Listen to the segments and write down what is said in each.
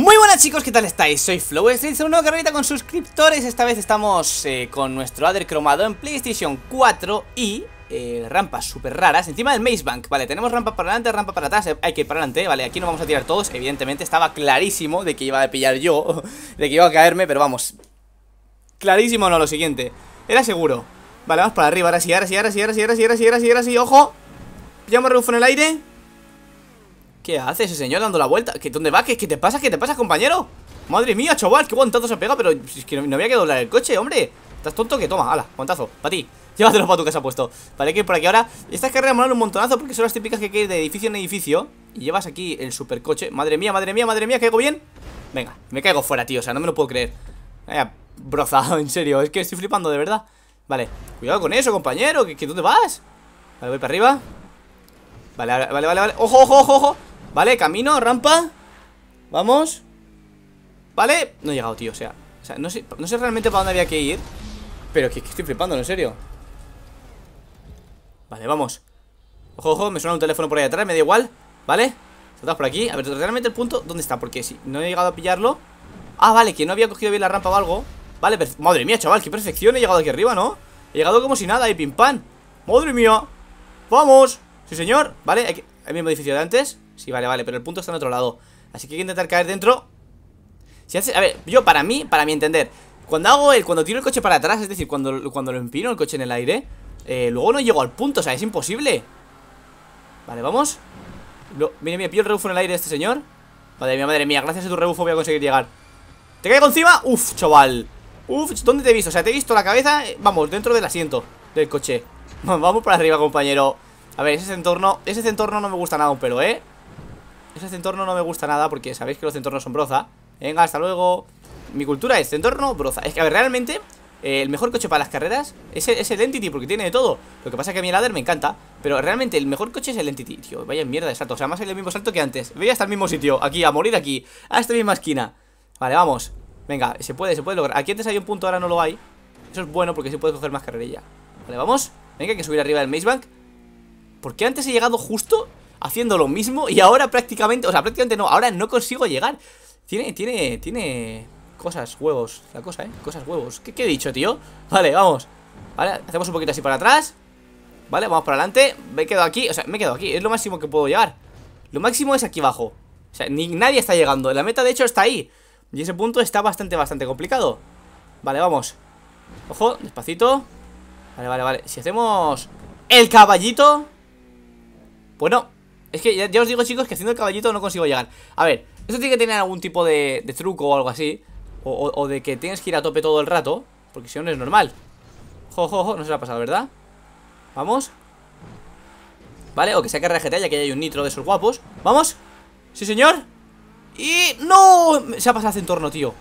Muy buenas chicos, ¿qué tal estáis? Soy Flow, una nueva carrerita con suscriptores Esta vez estamos eh, con nuestro Adder cromado en PlayStation 4 y eh, rampas súper raras encima del Maze Bank Vale, tenemos rampa para adelante, rampa para atrás, eh, hay que ir para adelante, vale, aquí no vamos a tirar todos Evidentemente estaba clarísimo de que iba a pillar yo, de que iba a caerme, pero vamos Clarísimo no, lo siguiente, era seguro Vale, vamos para arriba, ahora sí, ahora sí, ahora sí, ahora sí, ahora sí, ahora sí, ahora sí, ojo Pillamos rebufo en el aire ¿Qué hace ese señor dando la vuelta? ¿Qué, ¿Dónde vas? ¿Qué, te pasa? ¿Qué te pasa, compañero? Madre mía, chaval, qué guantazo se pega Pero es que no, había que doblar el coche, hombre ¿Estás tonto? Que toma, ala, guantazo, para ti Llévatelo para tu casa puesto Vale, hay que ir por aquí ahora Estas carreras molan un montonazo porque son las típicas que hay de edificio en edificio Y llevas aquí el supercoche Madre mía, madre mía, madre mía, ¿caigo bien? Venga, me caigo fuera, tío, o sea, no me lo puedo creer Vaya, brozado, en serio, es que estoy flipando, de verdad Vale, cuidado con eso, compañero, que, dónde vas? Vale, voy para arriba Vale, vale, vale, vale, ojo, ojo, ojo ¿Vale? Camino, rampa Vamos ¿Vale? No he llegado, tío, o sea, no, sé, realmente para dónde había que ir Pero que, que estoy flipando, en serio Vale, vamos Ojo, ojo, me suena un teléfono por ahí atrás, me da igual ¿Vale? Saltamos por aquí A ver, realmente el punto, ¿dónde está? Porque si no he llegado a pillarlo Ah, vale, que no había cogido bien la rampa o algo Vale, madre mía, chaval, qué perfección He llegado aquí arriba, ¿no? He llegado como si nada y pim pam Madre mía Vamos Sí, señor Vale, el mismo edificio de antes Sí, vale, vale, pero el punto está en otro lado Así que hay que intentar caer dentro si A ver, yo para mí, para mi entender Cuando hago el, cuando tiro el coche para atrás Es decir, cuando, cuando lo empino el coche en el aire eh, Luego no llego al punto, o sea, es imposible Vale, vamos lo, Mira, mira, pillo el rebufo en el aire de este señor Madre mía, madre mía, gracias a tu rebufo voy a conseguir llegar ¿Te caigo encima? Uf, chaval Uf, ¿dónde te he visto? O sea, te he visto la cabeza eh, Vamos, dentro del asiento del coche Vamos para arriba, compañero A ver, ese entorno, ese entorno no me gusta nada un pelo, ¿eh? Pues este entorno no me gusta nada porque sabéis que los entornos son broza. Venga, hasta luego. Mi cultura es entorno broza. Es que, a ver, realmente eh, el mejor coche para las carreras es el, Entity porque tiene de todo. Lo que pasa es que a mí el Ladder me encanta. Pero realmente el mejor coche es el Entity. Tío, vaya mierda de salto. O sea, más el mismo salto que antes. voy hasta el mismo sitio. Aquí, a morir aquí. A esta misma esquina. Vale, vamos. Venga, se puede, se puede lograr. Aquí antes había un punto, ahora no lo hay. Eso es bueno porque se puede coger más carrerilla. Vale, vamos. Venga, hay que subir arriba del Maze Bank. ¿Por qué antes he llegado justo haciendo lo mismo y ahora prácticamente, o sea, prácticamente no, ahora no consigo llegar. Tiene, tiene, tiene cosas, huevos, la cosa, ¿eh? Cosas, huevos. ¿Qué, he dicho, tío? Vale, vamos. Vale, hacemos un poquito así para atrás. Vale, vamos para adelante. Me he quedado aquí, o sea, me he quedado aquí, es lo máximo que puedo llegar. Lo máximo es aquí abajo. O sea, ni nadie está llegando. La meta, de hecho, está ahí. Y ese punto está bastante, bastante complicado. Vale, vamos. Ojo, despacito. Vale, vale, vale. Si hacemos el caballito... Bueno, pues es que ya, os digo, chicos, que haciendo el caballito no consigo llegar A ver, esto tiene que tener algún tipo de, de truco o algo así o, de que tienes que ir a tope todo el rato Porque si no, no es normal Jo, jo, jo, no se lo ha pasado, ¿verdad? Vamos Vale, o que que GTA, ya que hay un nitro de esos guapos Vamos Sí, señor Y... ¡No! Se ha pasado el entorno, tío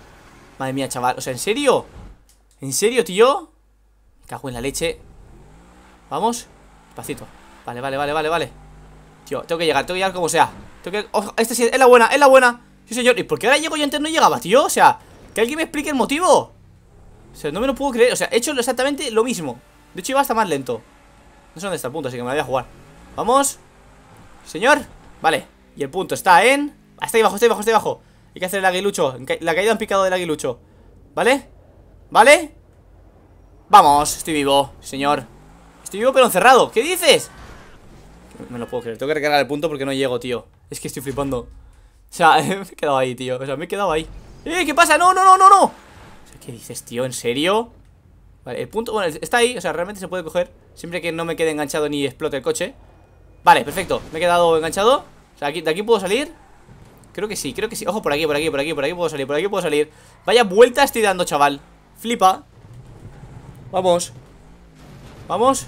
Madre mía, chaval, o sea, ¿en serio? ¿En serio, tío? Cajo cago en la leche Vamos Despacito Vale, vale, vale, vale, vale Tío, tengo que llegar, tengo que llegar como sea tengo que... Oh, Esta sí, es la buena, es la buena Sí, señor, ¿y por qué ahora llego y antes no llegaba, tío? O sea, que alguien me explique el motivo O sea, no me lo puedo creer, o sea, he hecho exactamente lo mismo De hecho iba hasta más lento No sé dónde está el punto, así que me la voy a jugar Vamos Señor, vale Y el punto está en... Ah, está ahí abajo, está ahí abajo, está ahí abajo Hay que hacer el aguilucho, la caída en picado del aguilucho ¿Vale? ¿Vale? Vamos, estoy vivo, señor Estoy vivo pero encerrado, ¿qué dices? me lo puedo creer. Tengo que recargar el punto porque no llego, tío. Es que estoy flipando. O sea, me he quedado ahí, tío. O sea, me he quedado ahí. ¡Eh! ¿Qué pasa? ¡No, no, no, no, no! ¿qué dices, tío? ¿En serio? Vale, el punto... Bueno, está ahí. O sea, realmente se puede coger. Siempre que no me quede enganchado ni explote el coche. Vale, perfecto. Me he quedado enganchado. O sea, de aquí puedo salir. Creo que sí, creo que sí. Ojo, por aquí, por aquí, por aquí, por aquí puedo salir, por aquí puedo salir. Vaya vuelta estoy dando, chaval. Flipa. Vamos. Vamos.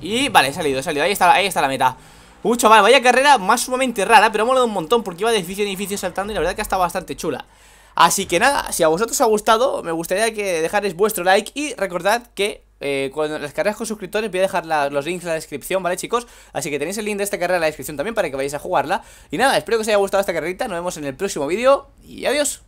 Y vale, he salido, he salido, ahí está, ahí está la meta Mucho chaval, vaya carrera más sumamente rara Pero ha molado un montón porque iba de edificio en edificio saltando Y la verdad que ha estado bastante chula Así que nada, si a vosotros os ha gustado Me gustaría que dejarais vuestro like Y recordad que eh, cuando las carreras con suscriptores voy a dejar los links en la descripción, ¿vale chicos? Así que tenéis el link de esta carrera en la descripción también para que vayáis a jugarla Y nada, espero que os haya gustado esta carrerita Nos vemos en el próximo vídeo y adiós